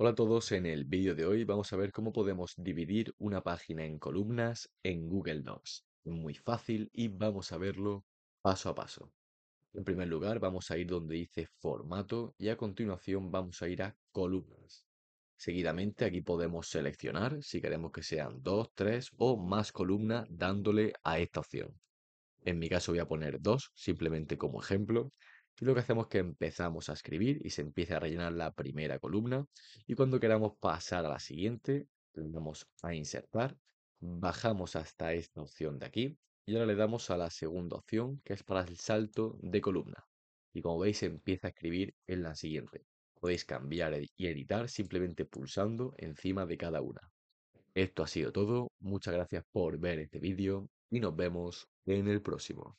Hola a todos, en el vídeo de hoy vamos a ver cómo podemos dividir una página en columnas en Google Docs. Muy fácil y vamos a verlo paso a paso. En primer lugar vamos a ir donde dice formato y a continuación vamos a ir a columnas. Seguidamente aquí podemos seleccionar si queremos que sean dos, tres o más columnas dándole a esta opción. En mi caso voy a poner dos simplemente como ejemplo y lo que hacemos es que empezamos a escribir y se empieza a rellenar la primera columna. Y cuando queramos pasar a la siguiente, le damos a insertar, bajamos hasta esta opción de aquí y ahora le damos a la segunda opción que es para el salto de columna. Y como veis empieza a escribir en la siguiente. Podéis cambiar y editar simplemente pulsando encima de cada una. Esto ha sido todo, muchas gracias por ver este vídeo y nos vemos en el próximo.